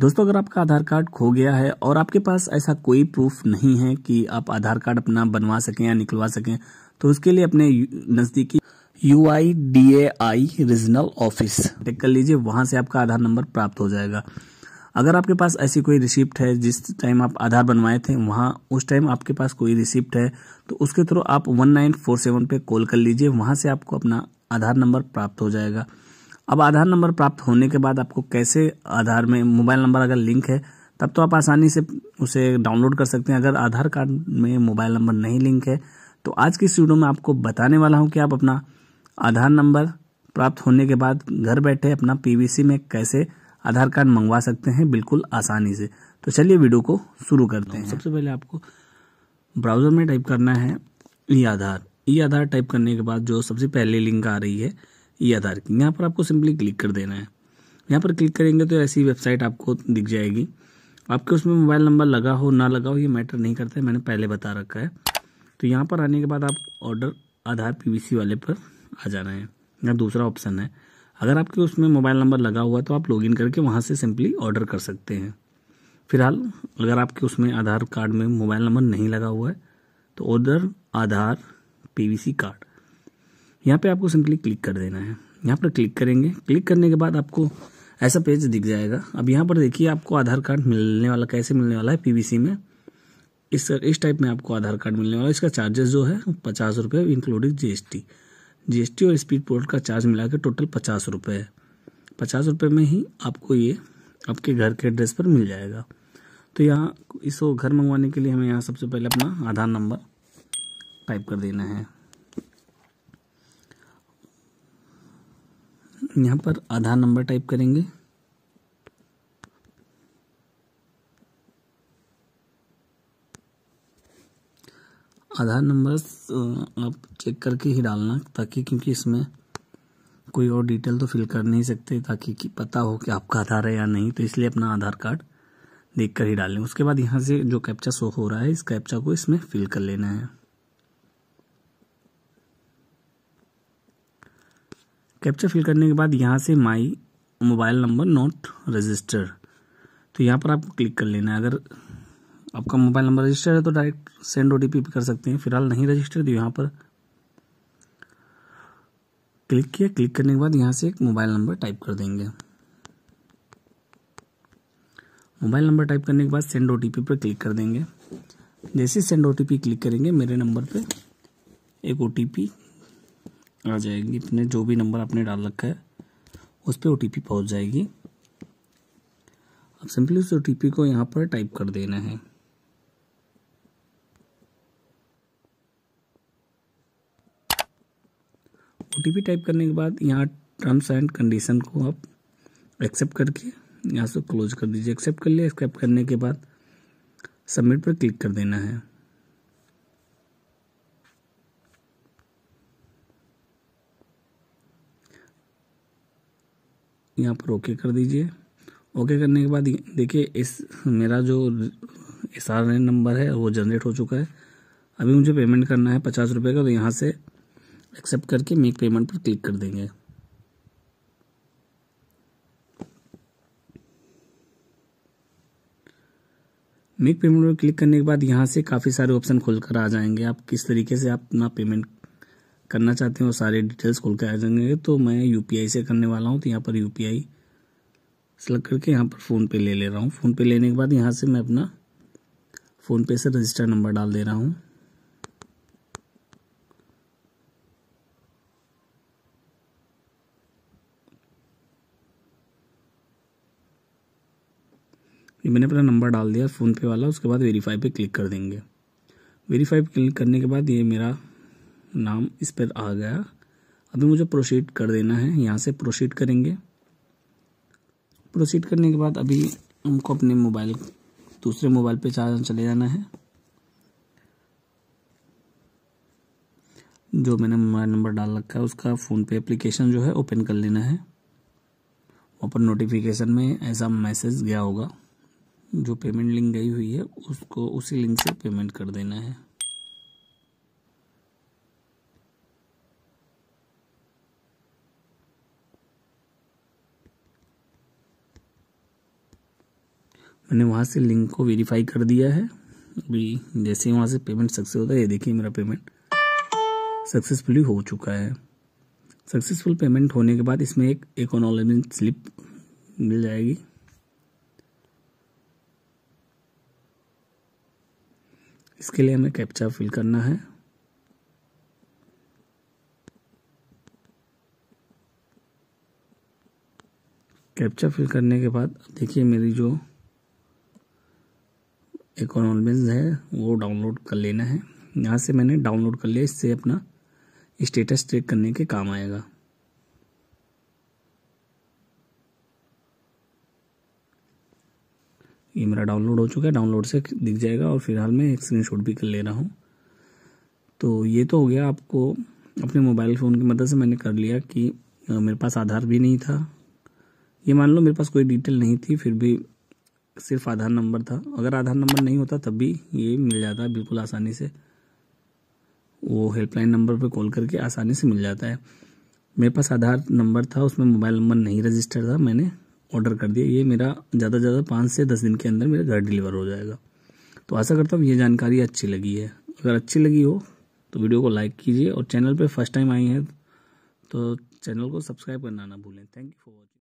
दोस्तों अगर आपका आधार कार्ड खो गया है और आपके पास ऐसा कोई प्रूफ नहीं है कि आप आधार कार्ड अपना बनवा सकें या निकलवा सकें तो उसके लिए अपने नज़दीकी U I D A I regional office take कर लीजिए वहां से आपका आधार नंबर प्राप्त हो जाएगा अगर आपके पास ऐसी कोई रिसिप्ट है जिस टाइम आप आधार बनवाए थे वहां उस टाइम आपके पास कोई रिसिप्ट है तो उसके थ्रू आप one nine four seven call कर लीजिए वहां से आपको अपना आधार नंबर प्राप्त हो जाएगा अब आधार नंबर प्राप्त होने के बाद आपको कैसे आधार में मोबाइल नंबर अगर लिंक है तब तो आप आसानी से उसे डाउनलोड कर सकते हैं अगर आधार कार्ड में मोबाइल नंबर नहीं लिंक है तो आज की इस वीडियो में आपको बताने वाला हूं कि आप अपना आधार नंबर प्राप्त होने के बाद घर बैठे अपना पीवीसी में कैसे आधार कार्ड मंगवा सकते हैं बिल्कुल आसानी से तो चलिए वीडियो को शुरू करते हैं सबसे पहले आपको ब्राउज़र में टाइप करना है ई आधार ई आधार टाइप करने के बाद जो सबसे पहले लिंक आ रही है ई आधार की यहाँ पर आपको सिंपली क्लिक कर देना है यहाँ पर क्लिक करेंगे तो ऐसी वेबसाइट आपको दिख जाएगी आपके उसमें मोबाइल नंबर लगा हो ना लगा हो ये मैटर नहीं करता है मैंने पहले बता रखा है तो यहाँ पर आने के बाद आप ऑर्डर आधार पीवीसी वाले पर आ जाना है यहाँ दूसरा ऑप्शन है अगर आपके उसमें मोबाइल नंबर लगा हुआ है तो आप लॉगिन करके वहाँ से सिंपली ऑर्डर कर सकते हैं फिलहाल अगर आपके उसमें आधार कार्ड में मोबाइल नंबर नहीं लगा हुआ है तो ऑर्डर आधार पी कार्ड यहाँ पे आपको सिंपली क्लिक कर देना है यहाँ पर क्लिक करेंगे क्लिक करने के बाद आपको ऐसा पेज दिख जाएगा अब यहाँ पर देखिए आपको आधार कार्ड मिलने वाला कैसे मिलने वाला है पी में इस इस टाइप में आपको आधार कार्ड मिलने वाला है इसका चार्जेस जो है पचास रुपये इंक्लूडिंग जीएसटी जीएसटी और स्पीड पोर्ट का चार्ज मिला के टोटल पचास रुपये है पचास रुपये में ही आपको ये आपके घर के एड्रेस पर मिल जाएगा तो यहाँ इसको घर मंगवाने के लिए हमें यहाँ सबसे पहले अपना आधार नंबर टाइप कर देना है यहाँ पर आधार नंबर टाइप करेंगे आधार नंबर आप चेक करके ही डालना ताकि क्योंकि इसमें कोई और डिटेल तो फिल कर नहीं सकते ताकि कि पता हो कि आपका आधार है या नहीं तो इसलिए अपना आधार कार्ड देख कर ही डालें उसके बाद यहाँ से जो कैप्चा शो हो रहा है इस कैप्चा को इसमें फिल कर लेना है कैप्चर फिल करने के बाद यहाँ से my mobile number not register तो यहाँ पर आपको क्लिक कर लेना है अगर आपका मोबाइल नंबर रजिस्टर है तो डायरेक्ट सेंड ओ भी कर सकते हैं फिलहाल नहीं रजिस्टर तो यहाँ पर क्लिक किया क्लिक करने के बाद यहाँ से एक मोबाइल नंबर टाइप कर देंगे मोबाइल नंबर टाइप करने के बाद सेंड ओ पर क्लिक कर देंगे जैसे सेंड ओ क्लिक करेंगे मेरे नंबर पर एक ओ आ जाएगी अपने जो भी नंबर आपने डाल रखा है उस पर ओ पहुंच जाएगी अब सिंपली उस ओ को यहाँ पर टाइप कर देना है ओ टाइप करने के बाद यहाँ टर्म्स एंड कंडीशन को आप एक्सेप्ट करके यहाँ से क्लोज कर दीजिए एक्सेप्ट कर लिया एक्सेप्ट करने के बाद सबमिट पर क्लिक कर देना है यहाँ पर ओके कर दीजिए ओके करने के बाद देखिए इस मेरा जो एस आर एन नंबर है वो जनरेट हो चुका है अभी मुझे पेमेंट करना है पचास रुपये का तो यहाँ से एक्सेप्ट करके मेक पेमेंट पर क्लिक कर देंगे मेक पेमेंट पर क्लिक करने के बाद यहाँ से काफ़ी सारे ऑप्शन खुलकर आ जाएंगे आप किस तरीके से आप अपना पेमेंट करना चाहते हैं और सारे डिटेल्स खोल कर आ जाएंगे तो मैं यू से करने वाला हूँ तो यहाँ पर यू आई सेलेक्ट करके यहाँ पर फ़ोनपे ले ले रहा हूँ फ़ोनपे लेने के बाद यहाँ से मैं अपना फ़ोनपे से रजिस्टर नंबर डाल दे रहा हूँ ये मैंने अपना नंबर डाल दिया फ़ोनपे वाला उसके बाद वेरीफाई पे क्लिक कर देंगे वेरीफाई पे क्लिक करने के बाद ये मेरा नाम इस पर आ गया अभी मुझे प्रोसीड कर देना है यहाँ से प्रोसीड करेंगे प्रोसीड करने के बाद अभी हमको अपने मोबाइल दूसरे मोबाइल पे चार्ज चले जाना है जो मैंने मोबाइल नंबर डाल रखा है उसका फ़ोन पे एप्लीकेशन जो है ओपन कर लेना है वहाँ पर नोटिफिकेशन में ऐसा मैसेज गया होगा जो पेमेंट लिंक गई हुई है उसको उसी लिंक से पेमेंट कर देना है मैंने वहाँ से लिंक को वेरीफाई कर दिया है अभी जैसे ही वहाँ से पेमेंट सक्सेस होता है ये देखिए मेरा पेमेंट सक्सेसफुली हो चुका है सक्सेसफुल पेमेंट होने के बाद इसमें एक इकोनॉमिक स्लिप मिल जाएगी इसके लिए हमें कैप्चा फिल करना है कैप्चा फिल करने के बाद देखिए मेरी जो इकोनॉमिक्स है वो डाउनलोड कर लेना है यहाँ से मैंने डाउनलोड कर लिया इससे अपना स्टेटस चेक करने के काम आएगा ये मेरा डाउनलोड हो चुका है डाउनलोड से दिख जाएगा और फिलहाल मैं एक स्क्रीनशॉट भी कर ले रहा हूँ तो ये तो हो गया आपको अपने मोबाइल फ़ोन की मदद से मैंने कर लिया कि मेरे पास आधार भी नहीं था ये मान लो मेरे पास कोई डिटेल नहीं थी फिर भी सिर्फ आधार नंबर था अगर आधार नंबर नहीं होता तब भी ये मिल जाता है बिल्कुल आसानी से वो हेल्पलाइन नंबर पर कॉल करके आसानी से मिल जाता है मेरे पास आधार नंबर था उसमें मोबाइल नंबर नहीं रजिस्टर था मैंने ऑर्डर कर दिया ये मेरा ज़्यादा से ज़्यादा पाँच से दस दिन के अंदर मेरे घर डिलीवर हो जाएगा तो आशा करता हूँ ये जानकारी अच्छी लगी है अगर अच्छी लगी हो तो वीडियो को लाइक कीजिए और चैनल पर फर्स्ट टाइम आई है तो चैनल को सब्सक्राइब करना ना भूलें थैंक यू फॉर वॉचिंग